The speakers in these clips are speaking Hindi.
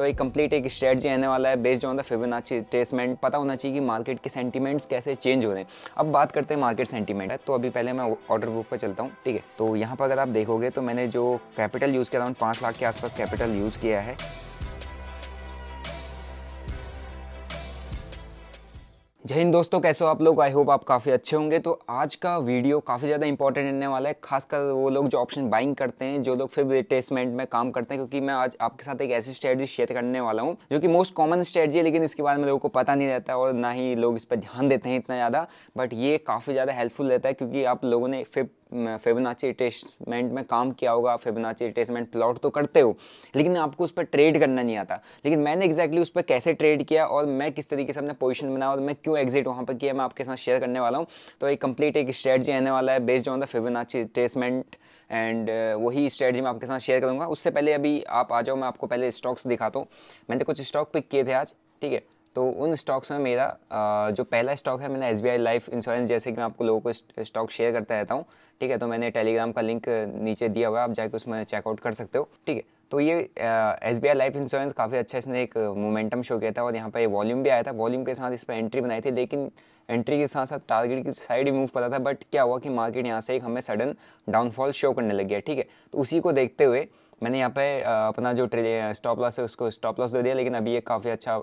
तो एक कंप्लीट एक स्ट्रेटजी आने वाला है based on the Fibonacci retracement पता होना चाहिए कि मार्केट के सेंटीमेंट्स कैसे चेंज हो रहे हैं अब बात करते हैं मार्केट सेंटीमेंट है तो अभी पहले मैं ऑर्डर बुक पर चलता हूँ ठीक है तो यहाँ पर अगर आप देखोगे तो मैंने जो कैपिटल यूज़ किया अराउंड पाँच लाख के आसपास कैपिटल यूज़ किया है जय हिंद दोस्तों कैसे हो आप लोग आई होप आप काफ़ी अच्छे होंगे तो आज का वीडियो काफ़ी ज़्यादा इंपॉर्टेंट रहने वाला है खासकर वो लोग जो ऑप्शन बाइंग करते हैं जो लोग फिर रिटेसमेंट में काम करते हैं क्योंकि मैं आज आपके साथ एक ऐसी स्ट्रेटजी शेयर करने वाला हूँ जो कि मोस्ट कॉमन स्ट्रेटजी है लेकिन इसके बारे में लोगों को पता नहीं रहता और ना ही लोग इस पर ध्यान देते हैं इतना ज़्यादा बट ये काफ़ी ज़्यादा हेल्पफुल रहता है क्योंकि आप लोगों ने फिर फेबनाची इटेसमेंट में काम किया होगा फेबनाची इटेसमेंट प्लॉट तो करते हो लेकिन आपको उस पर ट्रेड करना नहीं आता लेकिन मैंने एक्जैक्टली उस पर कैसे ट्रेड किया और मैं किस तरीके से अपना पोजिशन बनाया और मैं क्यों एग्जिट वहाँ पर किया मैं आपके साथ शेयर करने वाला हूँ तो एक कंप्लीट एक स्ट्रेटजी आने वाला है based on the Fibonacci retracement and वही स्ट्रेटजी मैं आपके साथ शेयर करूँगा उससे पहले अभी आप आ जाओ मैं आपको पहले स्टॉक्स दिखाता हूँ मैंने कुछ स्टॉक पिक किए थे आज ठीक है तो उन स्टॉक्स में मेरा जो पहला स्टॉक है मैंने एस बी लाइफ इंश्योरेंस जैसे कि मैं आपको लोगों को स्टॉक शेयर करता रहता हूँ ठीक है तो मैंने टेलीग्राम का लिंक नीचे दिया हुआ है आप जाके उसमें चेकआउट कर सकते हो ठीक है तो ये S B I life insurance काफ़ी अच्छा इसने एक मोमेंटम शो किया था और यहाँ पर वॉल्यूम भी आया था वॉल्यूम के साथ इस पर एंट्री बनाई थी लेकिन एंट्री के साथ साथ टारगेट की साइड ही मूव पता था बट क्या हुआ कि मार्केट यहाँ से एक हमें सडन डाउनफॉल शो करने लग गया ठीक है तो उसी को देखते हुए मैंने यहाँ पे अपना जो स्टॉप लॉस है उसको स्टॉप लॉस दे दिया लेकिन अभी ये काफ़ी अच्छा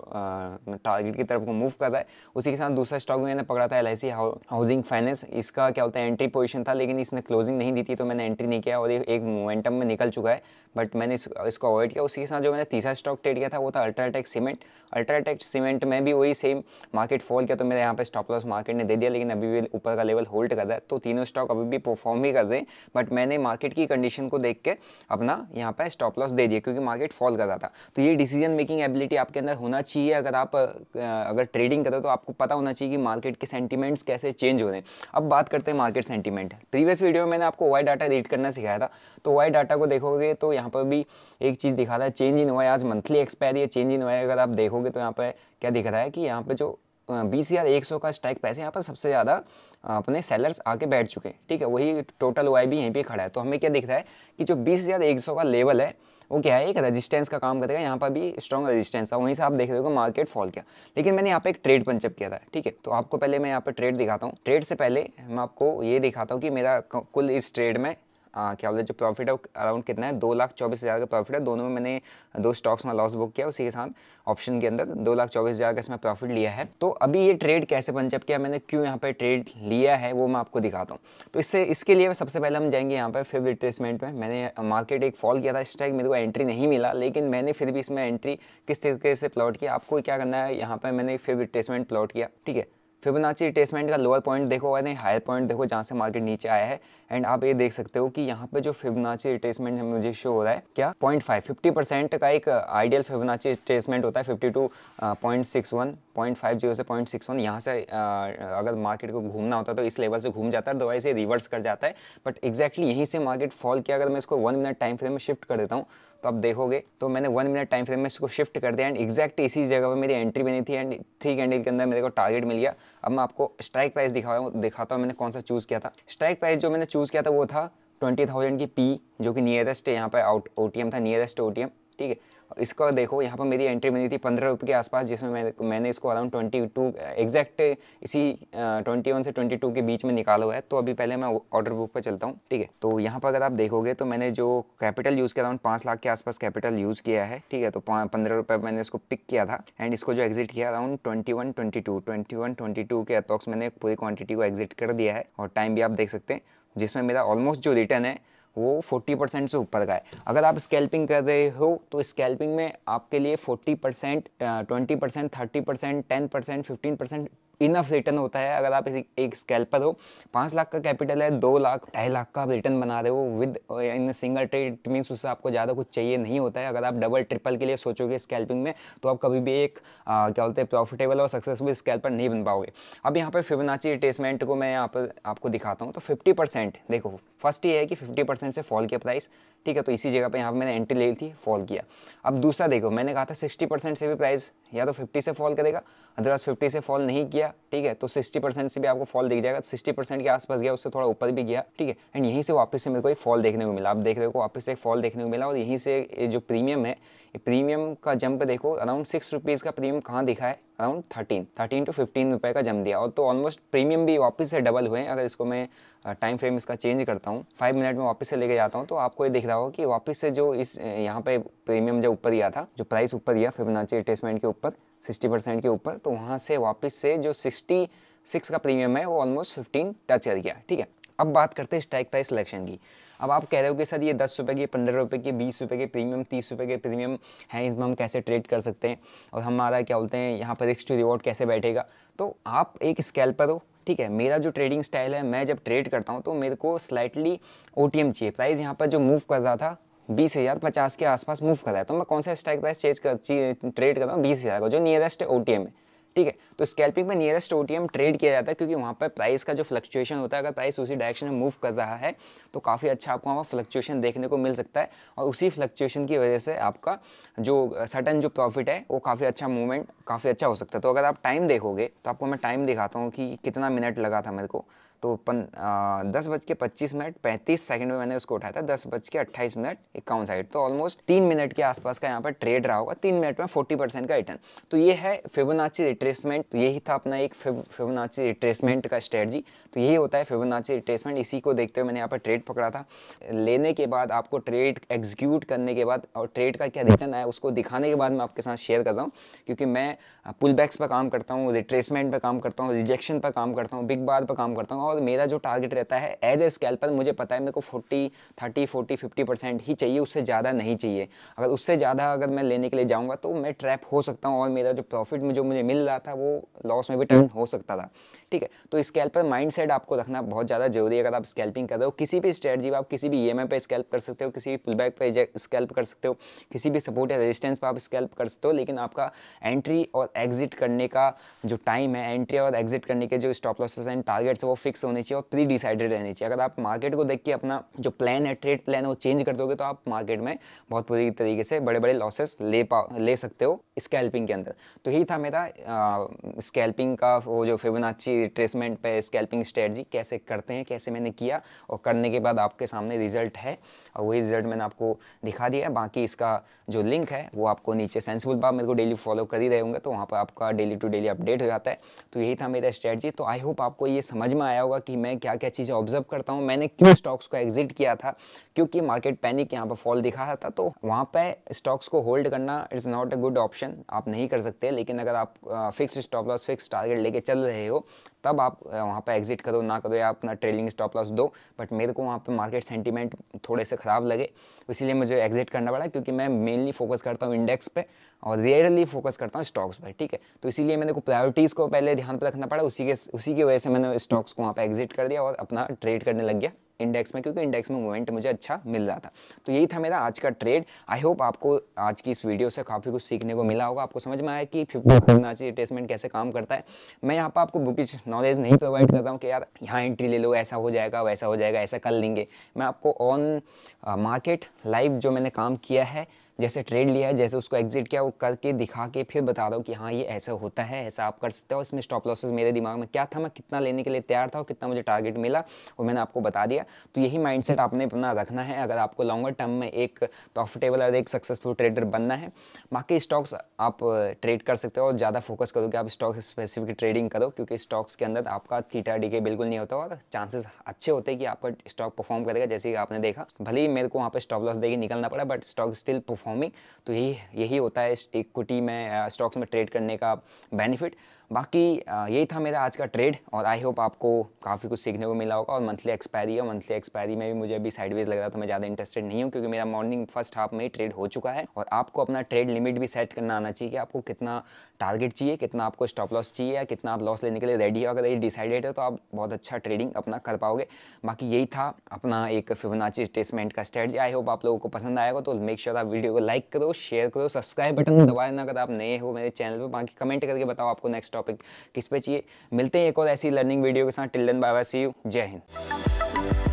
टारगेट की तरफ को मूव कर रहा है उसी के साथ दूसरा स्टॉक भी मैंने पकड़ा था एल हाउसिंग फाइनेंस इसका क्या होता है एंट्री पोजिशन था लेकिन इसने क्लोजिंग नहीं दी थी तो मैंने एंट्री नहीं किया और ये एक मोमेंटम में निकल चुका है बट मैंने इसको अवॉइड किया उसी के साथ जो मैंने तीसरा स्टॉक ट्रेड किया था वो था अल्ट्राटेक सीमेंट अल्ट्राटेक सीमेंट में भी वही सेम मार्केट फॉल किया तो मेरे यहाँ पे स्टॉप लॉस मार्केट ने दे दिया लेकिन अभी भी ऊपर का लेवल होल्ड कर रहा है तो तीनों स्टॉक अभी भी परफॉर्म ही कर रहे हैं बट मैंने मार्केट की कंडीशन को देख के अपना यहाँ यहाँ पर स्टॉप लॉस दे दिया क्योंकि मार्केट फॉल कर रहा था तो ये डिसीजन मेकिंग एबिलिटी आपके अंदर होना चाहिए अगर आप अगर ट्रेडिंग करो तो आपको पता होना चाहिए कि मार्केट के सेंटीमेंट्स कैसे चेंज हो रहे हैं अब बात करते हैं मार्केट सेंटीमेंट प्रीवियस वीडियो में मैंने आपको वाई डाटा रीड करना सिखाया था तो वाई डाटा को देखोगे तो यहाँ पर भी एक चीज़ दिखा रहा है चेंज इन वाई आज मंथली एक्सपायरी है चेंज इन वाई अगर आप देखोगे तो यहाँ पर क्या दिख रहा है कि यहाँ पर जो बीस हज़ार एक सौ का स्ट्राइक पैसे यहाँ पर सबसे ज़्यादा अपने सेलर्स आके बैठ चुके हैं ठीक है वही टोटल वाई भी यहीं पे खड़ा है तो हमें क्या दिख रहा है कि जो बीस हज़ार एक सौ का लेवल है वो क्या है एक रेजिस्टेंस का काम करेगा यहाँ पर भी स्ट्रॉन्ग रेजिस्टेंस था वहीं से आप देख रहे हो मार्केट फॉल किया लेकिन मैंने यहाँ पे एक ट्रेड पंचअप किया था ठीक है तो आपको पहले मैं यहाँ पर ट्रेड दिखाता हूँ ट्रेड से पहले मैं आपको ये दिखाता हूँ कि मेरा कुल इस ट्रेड में आ, क्या बोलते जो प्रॉफिट है अराउंड कितना है दो लाख चौबीस हज़ार का प्रॉफिट है दोनों में मैंने दो स्टॉक्स में लॉस बुक किया उसी के साथ ऑप्शन के अंदर दो लाख चौबीस हज़ार का इसमें प्रॉफिट लिया है तो अभी ये ट्रेड कैसे जब किया मैंने क्यों यहाँ पर ट्रेड लिया है वो मैं आपको दिखाता हूँ तो इससे इसके लिए सबसे पहले हम जाएंगे यहाँ पर फिर रिट्रेसमेंट में मैंने मार्केट एक फॉल किया था स्ट्राइक मेरे को एंट्री नहीं मिला लेकिन मैंने फिर भी इसमें एंट्री किस तरीके से प्लॉट किया आपको क्या करना है यहाँ पर मैंने फिर रिट्रेसमेंट प्लॉट किया ठीक है फिबोनाची रिटेसमेंट का लोअर पॉइंट देखो या नहीं हायर पॉइंट देखो जहाँ से मार्केट नीचे आया है एंड आप ये देख सकते हो कि यहाँ पे जो फिबोनाची रिटेसमेंट मुझे शो हो रहा है क्या पॉइंट फाइव फिफ्टी परसेंट का एक आइडियल uh, फिबोनाची रिटेसमेंट होता है fifty two point six one point five zero से पॉइंट सिक्स वन यहाँ से uh, अगर मार्केट को घूमना होता तो इस लेवल से घूम जाता है दवाई से रिवर्स कर जाता है बट एक्जैक्टली यहीं से मार्केट फॉल किया अगर मैं इसको वन मिनट टाइम फ्रेम में शिफ्ट कर देता हूँ तो आप देखोगे तो मैंने वन मिनट टाइम फ्रेम में इसको शिफ्ट कर दिया एंड एक्जैक्ट इसी जगह पर मेरी एंट्री बनी थी एंड थ्री कैंडल के अंदर मेरे को टारगेट मिल गया अब मैं आपको स्ट्राइक प्राइस दिखा दिखाता हूँ मैंने कौन सा चूज़ किया था स्ट्राइक प्राइस जो मैंने चूज़ किया था वो था ट्वेंटी थाउजेंड की पी जो कि नियरेस्ट यहाँ पर आउट ओ था नियरेस्ट ओ ठीक है इसका देखो यहाँ पर मेरी एंट्री मिली थी पंद्रह रुपये के आसपास जिसमें मैं, मैंने इसको अराउंड ट्वेंटी टू एग्जैक्ट इसी ट्वेंटी वन से ट्वेंटी टू के बीच में निकाला हुआ है तो अभी पहले मैं ऑर्डर बुक पर चलता हूँ ठीक है तो यहाँ पर अगर आप देखोगे तो मैंने जो कैपिटल यूज़ किया अराउंड पाँच लाख के आसपास कैपिटल यूज़ किया है ठीक है तो पंद्रह रुपये मैंने इसको पिक किया था एंड इसको जो एग्जिट किया around twenty one twenty two twenty one twenty two के अप्रॉक्स मैंने पूरी क्वान्टिटी को एग्जिट कर दिया है और टाइम भी आप देख सकते हैं जिसमें मेरा ऑलमोस्ट जो रिटर्न है वो 40 परसेंट से ऊपर का है अगर आप स्केल्पिंग कर रहे हो तो स्केल्पिंग में आपके लिए 40 percent twenty percent thirty percent ten percent fifteen percent enough return होता है अगर आप एक स्केल्पर हो पाँच लाख का कैपिटल है दो लाख ढाई लाख का आप रिटर्न बना रहे हो within single trade means उससे आपको ज़्यादा कुछ चाहिए नहीं होता है अगर आप डबल ट्रिपल के लिए सोचोगे स्केल्पिंग में तो आप कभी भी एक आ, क्या बोलते हैं प्रॉफिटेबल और सक्सेसफुल स्केल्पर नहीं बन पाओगे अब यहाँ पर फिबनाची रिटेसमेंट को मैं यहाँ पर आपको दिखाता हूँ तो फिफ्टी देखो फर्स्ट ये है कि 50 परसेंट से फॉल किया प्राइस ठीक है तो इसी जगह पे यहाँ पर मैंने एंट्री ले थी फॉल किया अब दूसरा देखो मैंने कहा था 60 परसेंट से भी प्राइस या तो 50 से फॉल करेगा अदरवाइज 50 से फॉल नहीं किया ठीक है तो 60 परसेंट से भी आपको फॉल दिख जाएगा सिक्सटी परसेंट के आसपास गया उससे थोड़ा ऊपर भी गया ठीक है एंड यहीं से वापस से मेरे को एक फॉल देखने को मिला आप देख रहे हो वापस से एक फॉल देखने को मिला और यहीं से जो प्रीमियम है प्रीमियम का जंप देखो अराउंड सिक्स रुपीज़ का प्रीमियम कहाँ दिखा है around thirteen thirteen to fifteen रुपये का जम दिया और तो ऑलमोस्ट प्रीमियम भी वापस से डबल हुए अगर इसको मैं टाइम फ्रेम इसका चेंज करता हूँ फाइव मिनट में वापस से लेके जाता हूँ तो आपको ये दिख रहा होगा कि वापस से जो इस यहाँ पे प्रीमियम जो ऊपर दिया था जो प्राइस ऊपर दिया फिबनाची अटैचमेंट के ऊपर सिक्सटी परसेंट के ऊपर तो वहाँ से वापस से जो सिक्सटी सिक्स का प्रीमियम है वो ऑलमोस्ट फिफ्टीन टच कर गया ठीक है अब बात करते हैं स्ट्राइक प्राइस सिलेक्शन की अब आप कह रहे हो कि सर ये दस रुपये के पंद्रह रुपये के बीस रुपये के प्रीमियम तीस रुपये के प्रीमियम हैं इसमें हम कैसे ट्रेड कर सकते हैं और हमारा क्या बोलते हैं यहाँ पर रिक्स टू रिवॉर्ड कैसे बैठेगा तो आप एक स्केल पर हो ठीक है मेरा जो ट्रेडिंग स्टाइल है मैं जब ट्रेड करता हूँ तो मेरे को स्लाइटली ओ चाहिए प्राइस यहाँ पर जो मूव कर रहा था बीस हज़ार पचास के आसपास मूव कर रहा है तो मैं कौन सा स्ट्राइक प्राइस चेंज कर ट्रेड कर रहा हूँ बीस हज़ार का जो नियरेस्ट ओ है ठीक है तो स्कैल्पिंग में नियरेस्ट ओ ट्रेड किया जाता है क्योंकि वहाँ पर प्राइस का जो फ्लक्चुएशन होता है अगर प्राइस उसी डायरेक्शन में मूव कर रहा है तो काफ़ी अच्छा आपको वहाँ फ्लक्चुएशन देखने को मिल सकता है और उसी फ्लक्चुएशन की वजह से आपका जो सडन जो प्रॉफिट है वो काफ़ी अच्छा मूवमेंट काफ़ी अच्छा हो सकता है तो अगर आप टाइम देखोगे तो आपको मैं टाइम दिखाता हूँ कि कितना मिनट लगा था मेरे को तो पन, दस बज के पच्चीस मिनट पैंतीस सेकंड में मैंने उसको उठाया था दस बज के अट्ठाईस मिनट इक्यावन सेकंड तो ऑलमोस्ट तीन मिनट के आसपास का यहाँ पर ट्रेड रहा होगा तीन मिनट में फोर्टी परसेंट का रिटर्न तो ये है फिबोनाची रिट्रेसमेंट तो यही था अपना एक फिबोनाची रिट्रेसमेंट का स्ट्रेटजी तो यही होता है फिबोनाची रिट्रेसमेंट इसी को देखते हुए मैंने यहाँ पर ट्रेड पकड़ा था लेने के बाद आपको ट्रेड एग्जीक्यूट करने के बाद और ट्रेड का क्या रिटर्न आया उसको दिखाने के बाद मैं आपके साथ शेयर करता हूँ क्योंकि मैं पुल बैक्स पर काम करता हूँ रिट्रेसमेंट पर काम करता हूँ रिजेक्शन पर काम करता हूँ बिग बार पर काम करता हूँ और मेरा जो टारगेट रहता है एज ए स्कैल्पर मुझे पता है मेरे को forty thirty forty fifty percent ही चाहिए उससे ज़्यादा नहीं चाहिए अगर उससे ज़्यादा अगर मैं लेने के लिए जाऊँगा तो मैं ट्रैप हो सकता हूँ और मेरा जो प्रॉफिट जो मुझे मिल रहा था वो लॉस में भी टर्न हम्म। हो सकता था ठीक है तो स्कैल्प पर माइंड आपको रखना बहुत ज़्यादा जरूरी है अगर आप स्कैल्पिंग कर रहे हो किसी भी स्ट्रेटजी पर आप किसी भी ई पे स्कैल्प कर सकते हो किसी भी पुलबैक पे स्कैल्प कर सकते हो किसी भी सपोर्ट या रेजिस्टेंस पर आप स्कैल्प कर सकते हो लेकिन आपका एंट्री और एग्जिट करने का जो टाइम है एंट्री और एग्जिट करने के जो स्टॉप लॉसेस एंड टारगेट्स वो फिक्स होने चाहिए और प्री डिसाइडेड रहने चाहिए अगर आप मार्केट को देख के अपना जो प्लान है ट्रेड प्लान है वो चेंज कर दोगे तो आप मार्केट में बहुत बुरी तरीके से बड़े बड़े लॉसेस ले पा ले सकते हो स्कैल्पिंग के अंदर तो यही था मेरा स्कैल्पिंग का वो जो फिबोनाची कि ट्रेसमेंट पे स्कैल्पिंग स्ट्रेटजी कैसे करते हैं कैसे मैंने किया और करने के बाद आपके सामने रिजल्ट है और वही रिजल्ट मैंने आपको दिखा दिया है बाकी इसका जो लिंक है वो आपको नीचे सेंसिबल बाप मेरे को डेली फॉलो कर ही रहे होंगे तो वहाँ पर आपका डेली टू डेली अपडेट हो जाता है तो यही था मेरा स्ट्रेटजी तो आई होप आपको ये समझ में आया होगा कि मैं क्या क्या चीज़ें ऑब्जर्व करता हूँ मैंने क्यों स्टॉक्स को एग्जिट किया था क्योंकि मार्केट पैनिक यहाँ पर फॉल दिखा रहा था तो वहाँ पर स्टॉक्स को होल्ड करना it's not a good option आप नहीं कर सकते लेकिन अगर आप fix stop loss fix target लेके चल रहे हो तब आप वहाँ पर एग्जिट करो ना करो या अपना ट्रेलिंग स्टॉप लॉस दो बट मेरे को वहाँ पर मार्केट सेंटीमेंट थोड़े से ख़राब लगे इसीलिए मुझे एग्जिट करना पड़ा क्योंकि मैं मेनली फोकस करता हूँ इंडेक्स पर और रेयरली फोकस करता हूँ स्टॉक्स पर ठीक है तो इसीलिए मेरे को प्रायोरिटीज़ को पहले ध्यान पर रखना पड़ा उसी के उसी की वजह से मैंने स्टॉक्स को वहाँ पर एग्जिट कर दिया और अपना ट्रेड करने लग गया इंडेक्स में क्योंकि इंडेक्स में मूवमेंट मुझे अच्छा मिल रहा था तो यही था मेरा आज का ट्रेड आई होप आपको आज की इस वीडियो से काफ़ी कुछ सीखने को मिला होगा आपको समझ में आया कि फिफ्टी रिटेसमेंट कैसे काम करता है मैं यहाँ पर आपको बुकिज नॉलेज नहीं प्रोवाइड करता हूँ कि यार यहाँ एंट्री ले लो ऐसा हो जाएगा वैसा हो जाएगा ऐसा कर लेंगे मैं आपको ऑन मार्केट लाइव जो मैंने काम किया है जैसे ट्रेड लिया है जैसे उसको एग्जिट किया वो करके दिखा के फिर बता दो कि हाँ ये ऐसा होता है ऐसा आप कर सकते हो इसमें स्टॉप लॉसेज मेरे दिमाग में क्या था मैं कितना लेने के लिए तैयार था और कितना मुझे टारगेट मिला वो मैंने आपको बता दिया तो यही माइंडसेट आपने अपना रखना है अगर आपको लॉन्गर टर्म में एक प्रॉफिटेबल और एक सक्सेसफुल ट्रेडर बनना है बाकी स्टॉक्स आप ट्रेड कर सकते हो और ज़्यादा फोकस करो कि आप स्टॉक स्पेसिफिक ट्रेडिंग करो क्योंकि स्टॉक्स के अंदर आपका थीटा डी के बिल्कुल नहीं होता और चांसेस अच्छे होते हैं कि आपका स्टॉक परफॉर्म करेगा जैसे कि आपने देखा भले ही मेरे को वहाँ पर स्टॉप लॉस देकर निकलना पड़ा but stock still perform performing तो यही यही होता है इक्विटी में स्टॉक्स में ट्रेड करने का बेनिफिट बाकी यही था मेरा आज का ट्रेड और आई होप आपको काफ़ी कुछ सीखने को मिला होगा और मंथली एक्सपायरी है मंथली एक्सपायरी में भी मुझे अभी साइडवेज लग रहा था तो मैं ज़्यादा इंटरेस्टेड नहीं हूँ क्योंकि मेरा मॉर्निंग फर्स्ट हाफ में ही ट्रेड हो चुका है और आपको अपना ट्रेड लिमिट भी सेट करना आना चाहिए कि आपको कितना टारगेट चाहिए कितना आपको स्टॉप लॉस चाहिए या कितना आप लॉस लेने के लिए रेडी हो अगर ये डिसाइडेड है तो आप बहुत अच्छा ट्रेडिंग अपना कर पाओगे बाकी यही था अपना एक फिबोनाची स्टेटमेंट का स्ट्रेटजी आई होप आप लोगों को पसंद आएगा तो मेक श्योर आप वीडियो को लाइक करो शेयर करो सब्सक्राइब बटन दबाए ना अगर आप नए हो मेरे चैनल पर बाकी कमेंट करके बताओ आपको नेक्स्ट टॉपिक किस पे चाहिए मिलते हैं एक और ऐसी लर्निंग वीडियो के साथ टिल्डन बाबा सी यू जय हिंद